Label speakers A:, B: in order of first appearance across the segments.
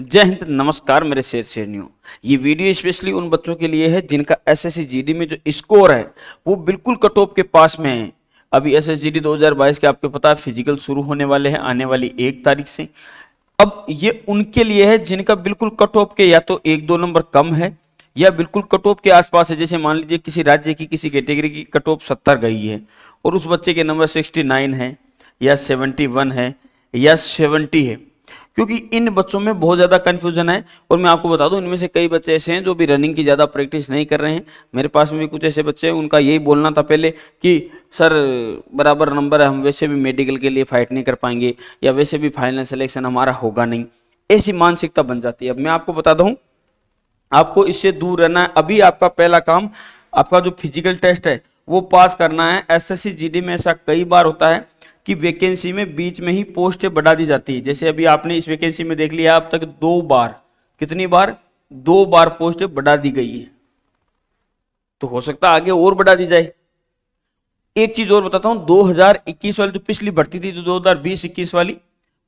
A: जय हिंद नमस्कार मेरे शेर शेरणियों ये वीडियो स्पेशली उन बच्चों के लिए है जिनका एस एस में जो स्कोर है वो बिल्कुल कट ऑफ के पास में है अभी एस एस जी डी दो के आपको पता है फिजिकल शुरू होने वाले हैं आने वाली एक तारीख से अब ये उनके लिए है जिनका बिल्कुल कट ऑफ के या तो एक दो नंबर कम है या बिल्कुल कट ऑफ के आसपास है जैसे मान लीजिए किसी राज्य की किसी कैटेगरी की कट ऑफ सत्तर गई है और उस बच्चे के नंबर सिक्सटी नाइन है या सेवेंटी वन है या सेवेंटी है क्योंकि इन बच्चों में बहुत ज़्यादा कन्फ्यूजन है और मैं आपको बता दूं इनमें से कई बच्चे ऐसे हैं जो भी रनिंग की ज़्यादा प्रैक्टिस नहीं कर रहे हैं मेरे पास में भी कुछ ऐसे बच्चे हैं उनका यही बोलना था पहले कि सर बराबर नंबर है हम वैसे भी मेडिकल के लिए फाइट नहीं कर पाएंगे या वैसे भी फाइनल सिलेक्शन हमारा होगा नहीं ऐसी मानसिकता बन जाती है अब मैं आपको बता दू आपको इससे दूर रहना है अभी आपका पहला काम आपका जो फिजिकल टेस्ट है वो पास करना है एस एस में ऐसा कई बार होता है कि वैकेंसी में बीच में ही पोस्ट बढ़ा दी जाती है जैसे अभी आपने इस वैकेंसी में देख लिया अब तक दो बार कितनी बार दो बार पोस्ट बढ़ा दी गई है तो हो सकता आगे और बढ़ा दी जाए एक चीज और बताता हूं 2021 वाली जो पिछली भर्ती थी जो दो 21 वाली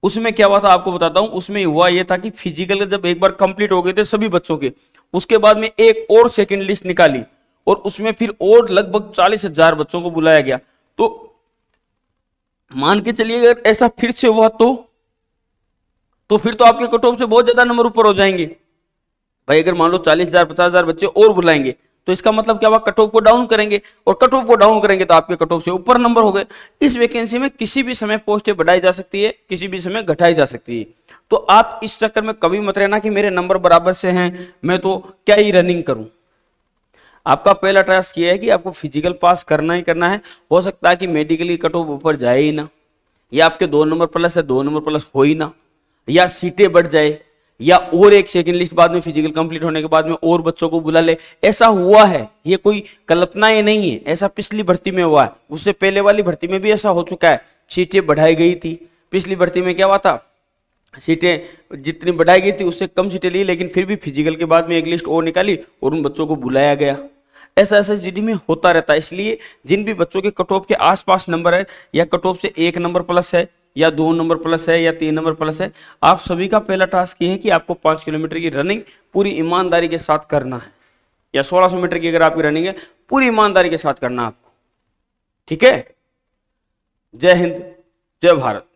A: उसमें क्या हुआ था आपको बताता हूं उसमें हुआ यह था कि फिजिकल जब एक बार कंप्लीट हो गए थे सभी बच्चों के उसके बाद में एक और सेकेंड लिस्ट निकाली और उसमें फिर और लगभग चालीस हजार बच्चों को बुलाया गया तो मान के चलिए अगर ऐसा फिर से हुआ तो तो फिर तो आपके कट ऑफ से बहुत ज्यादा नंबर ऊपर हो जाएंगे भाई अगर मान लो चालीस हजार पचास हजार बच्चे और बुलाएंगे तो इसका मतलब क्या हुआ कट ऑफ को डाउन करेंगे और कट ऑफ को डाउन करेंगे तो आपके कट ऑफ से ऊपर नंबर हो गए इस वैकेंसी में किसी भी समय पोस्टें बढ़ाई जा सकती है किसी भी समय घटाई जा सकती है तो आप इस चक्कर में कभी मत रहना कि मेरे नंबर बराबर से हैं मैं तो क्या ही रनिंग करूं आपका पहला टास्क ये है कि आपको फिजिकल पास करना ही करना है हो सकता है कि मेडिकली कट ऑफ ऊपर जाए ही ना या आपके दो नंबर प्लस है दो नंबर प्लस हो ही ना या सीटें बढ़ जाए या और एक सेकेंड लिस्ट बाद में फिजिकल कंप्लीट होने के बाद में और बच्चों को बुला ले ऐसा हुआ है ये कोई कल्पना ये नहीं है ऐसा पिछली भर्ती में हुआ है उससे पहले वाली भर्ती में भी ऐसा हो चुका है सीटें बढ़ाई गई थी पिछली भर्ती में क्या हुआ था सीटें जितनी बढ़ाई गई थी उससे कम सीटें ली लेकिन फिर भी फिजिकल के बाद में एक लिस्ट और निकाली और उन बच्चों को बुलाया गया ऐसा एस एस में होता रहता है इसलिए जिन भी बच्चों के कट ऑफ के आसपास नंबर है या कट ऑफ से एक नंबर प्लस है या दो नंबर प्लस है या तीन नंबर प्लस है आप सभी का पहला टास्क ये है कि आपको पाँच किलोमीटर की रनिंग पूरी ईमानदारी के साथ करना है या सोलह सौ मीटर की अगर आपकी रनिंग है पूरी ईमानदारी के साथ करना आपको ठीक है जय हिंद जय भारत